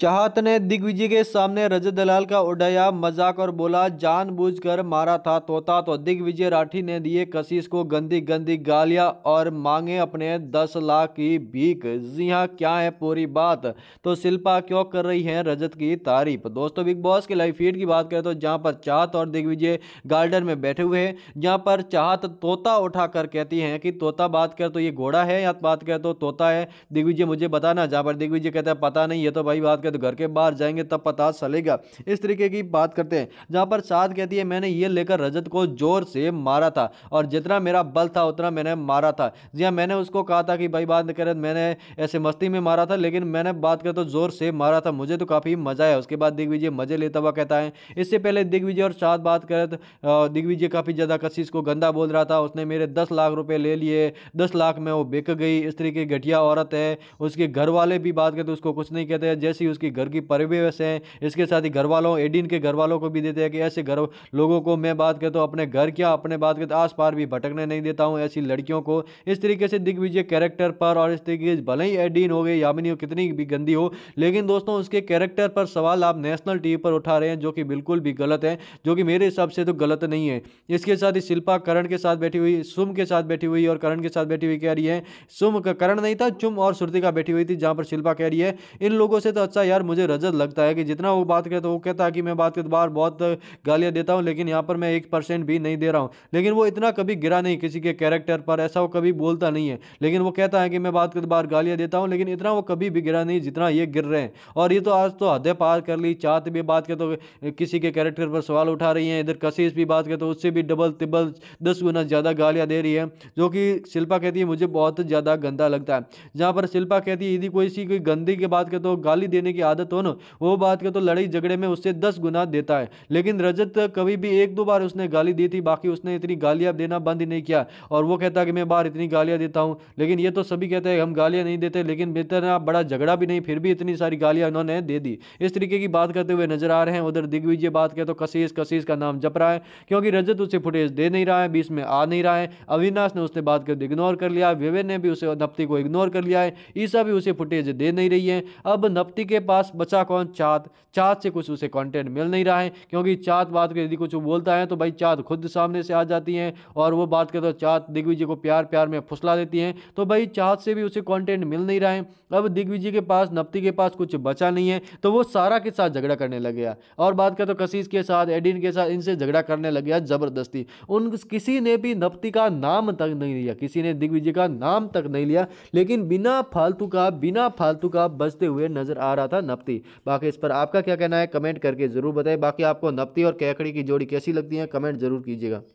चाहत ने दिग्विजय के सामने रजत दलाल का उड़ाया मजाक और बोला जानबूझकर मारा था तोता तो दिग्विजय राठी ने दिए कशिश को गंदी गंदी गालियां और मांगे अपने दस लाख की भीख जी हाँ क्या है पूरी बात तो शिल्पा क्यों कर रही है रजत की तारीफ दोस्तों बिग बॉस के लाइव फीड की बात करें तो जहाँ पर चाहत और दिग्विजय गार्डन में बैठे हुए हैं जहाँ पर चाहत तोता उठा कर कहती है कि तोता बात कर तो ये घोड़ा है या बात कर तो तोता है दिग्विजय मुझे बताना जहाँ पर दिग्विजय कहते हैं पता नहीं ये तो भाई बात के तो घर के बाहर जाएंगे तब पता चलेगा इस तरीके की बात करते हैं जहां पर साध कहती है मैंने ये लेकर रजत को जोर से मारा था और जितना मेरा बल था उतना मैंने मारा था जी हाँ, मैंने उसको कहा था कि भाई बात करें मैंने ऐसे मस्ती में मारा था लेकिन मैंने बात कर तो जोर से मारा था मुझे तो काफ़ी मज़ा आया उसके बाद दिग्विजय मज़े लेता हुआ कहता है इससे पहले दिग्विजय और साध बात करें तो दिग्विजय काफ़ी ज़्यादा कशिश को गंदा बोल रहा था उसने मेरे दस लाख रुपये ले लिए दस लाख में वो बिक गई इस तरीके घटिया औरत है उसके घर वाले भी बात करते तो उसको कुछ नहीं कहते जैसे ही उसके घर की परिवेश है इसके साथ ही घर वालों एडिन के घर वालों को भी देते हैं कि ऐसे घर लोगों को मैं बात करता तो हूँ अपने घर क्या अपने बात करते आस पार भी भटकने नहीं देता हूँ ऐसी लड़कियों को इस तरीके से दिग्विजय कैरेक्टर पर और इस तरीके से भले ही एडिन हो गए यामिनी हो कितनी भी गंदी हो लेकिन दोस्तों उसके कैरेक्टर पर सवाल आप नेशनल टीवी पर उठा रहे हैं जो कि बिल्कुल भी गलत है जो कि मेरे हिसाब से तो गलत नहीं है इसके साथ ही शिल्पा करण के साथ बैठी हुई सुम के साथ बैठी हुई और करण के साथ बैठी हुई कह रही है सुम का करण नहीं था चुम और सुरतिका बैठी हुई थी जहां पर शिल्पा कह रही है इन लोगों से तो अच्छा था यार मुझे रजत लगता है कि जितना वो बात करे तो वो कहता है कि मैं बात के बाहर बहुत गालियाँ देता हूँ लेकिन यहाँ पर मैं एक परसेंट भी नहीं दे रहा हूँ लेकिन वो इतना कभी गिरा नहीं किसी के कैरेक्टर पर ऐसा वो कभी बोलता नहीं है लेकिन वो कहता है कि मैं बात के बाहर गालियाँ देता हूँ लेकिन इतना वो कभी भी गिरा नहीं जितना ये गिर रहे हैं और ये तो आज तो हदे पार कर ली चाहत भी बात करें तो किसी के कैरेक्टर पर सवाल उठा रही हैं इधर कशिश भी बात करें तो उससे भी डबल तिबल दस गुना ज़्यादा गालियाँ दे रही है जो कि शिल्पा कहती है मुझे बहुत ज़्यादा गंदा लगता है जहाँ पर शिल्पा कहती है यदि कोई सी कोई गंदी की बात करें तो गाली देने की आदत हो ना वो बात का तो लड़ाई झगड़े में उससे दस गुना देता है लेकिन रजत कभी भी एक दो बार उसने गाली दी थी बाकी उसने इतनी गालियाँ देना बंद ही नहीं किया और वो कहता कि मैं बाहर इतनी गालियाँ देता हूँ लेकिन ये तो सभी कहते हैं हम गालियाँ नहीं देते लेकिन इतना बड़ा झगड़ा भी नहीं फिर भी इतनी सारी गालियाँ उन्होंने दे दी इस तरीके की बात करते हुए नजर आ रहे हैं उधर दिग्विजय बात करें तो कशीस कशीस का नाम जप रहा है क्योंकि रजत उसे फुटेज दे नहीं रहा है बीच में आ नहीं रहा है अविनाश ने उसने बात कर इग्नोर तो कर लिया विवेन ने भी उसे नपति को इग्नोर कर लिया है ईसा भी उसे फुटेज दे नहीं रही है अब नपति के पास बचा कौन चाँद चाँद से कुछ उसे कॉन्टेंट मिल नहीं रहा है क्योंकि चाँद बात को यदि कुछ बोलता है तो भाई चाँद खुद सामने से आ जाती है और वो बात करते तो चाँद दिग्विजय को प्यार प्यार में फुसला देती है तो भाई चाँद से भी उसे कॉन्टेंट मिल नहीं रहा है अब दिग्विजय के पास नपति के पास कुछ बचा नहीं है तो वो सारा के साथ झगड़ा करने लग गया और बात करें तो कशीस के साथ एडिन के साथ इनसे झगड़ा करने लग गया ज़बरदस्ती उन किसी ने भी नपति का नाम तक नहीं लिया किसी ने दिग्विजय का नाम तक नहीं लिया लेकिन बिना फालतू का बिना फालतू का बचते हुए नजर आ रहा था था नपती बाकी इस पर आपका क्या कहना है कमेंट करके ज़रूर बताएं बाकी आपको नपती और कैकड़ी की जोड़ी कैसी लगती है कमेंट ज़रूर कीजिएगा